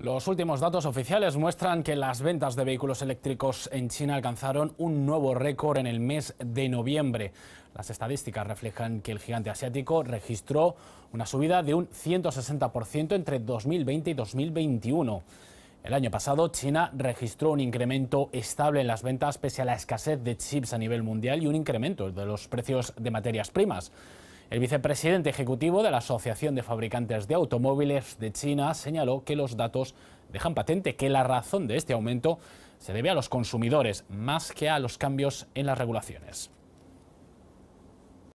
Los últimos datos oficiales muestran que las ventas de vehículos eléctricos en China alcanzaron un nuevo récord en el mes de noviembre. Las estadísticas reflejan que el gigante asiático registró una subida de un 160% entre 2020 y 2021. El año pasado, China registró un incremento estable en las ventas pese a la escasez de chips a nivel mundial y un incremento de los precios de materias primas. El vicepresidente ejecutivo de la Asociación de Fabricantes de Automóviles de China señaló que los datos dejan patente que la razón de este aumento se debe a los consumidores más que a los cambios en las regulaciones.